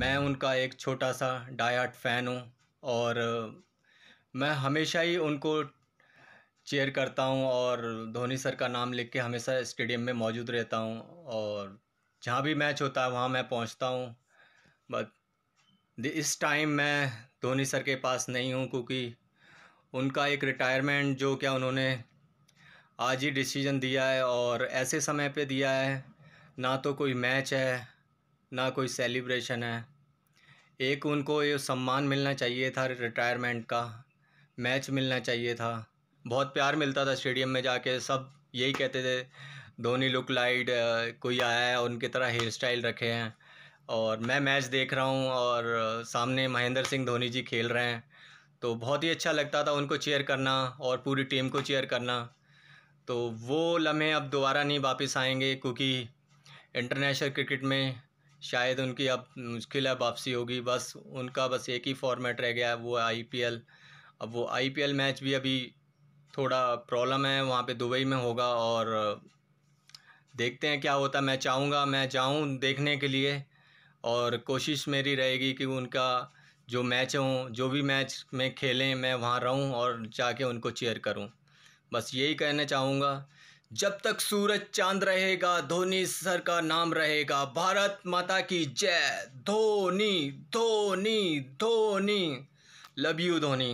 मैं उनका एक छोटा सा डायाट फ़ैन हूँ और मैं हमेशा ही उनको चेयर करता हूँ और धोनी सर का नाम लिख के हमेशा स्टेडियम में मौजूद रहता हूँ और जहाँ भी मैच होता है वहाँ मैं पहुँचता हूँ बट इस टाइम मैं धोनी सर के पास नहीं हूँ क्योंकि उनका एक रिटायरमेंट जो क्या उन्होंने आज ही डिसीजन दिया है और ऐसे समय पे दिया है ना तो कोई मैच है ना कोई सेलिब्रेशन है एक उनको ये सम्मान मिलना चाहिए था रिटायरमेंट का मैच मिलना चाहिए था बहुत प्यार मिलता था स्टेडियम में जाके सब यही कहते थे धोनी लुक लाइड कोई आया है उनकी तरह हेयर स्टाइल रखे हैं और मैं मैच देख रहा हूँ और सामने महेंद्र सिंह धोनी जी खेल रहे हैं तो बहुत ही अच्छा लगता था उनको चेयर करना और पूरी टीम को चेयर करना तो वो लम्हे अब दोबारा नहीं वापस आएंगे क्योंकि इंटरनेशनल क्रिकेट में शायद उनकी अब मुश्किल है वापसी होगी बस उनका बस एक ही फॉर्मेट रह गया है वो आईपीएल अब वो आईपीएल मैच भी अभी थोड़ा प्रॉब्लम है वहाँ पे दुबई में होगा और देखते हैं क्या होता मैं चाहूँगा मैं जाऊँ देखने के लिए और कोशिश मेरी रहेगी कि उनका जो मैच हों जो भी मैच में खेलें मैं वहाँ रहूँ और जाके उनको चेयर करूँ बस यही कहना चाहूँगा जब तक सूरज चांद रहेगा धोनी सर का नाम रहेगा भारत माता की जय धोनी धोनी धोनी लव यू धोनी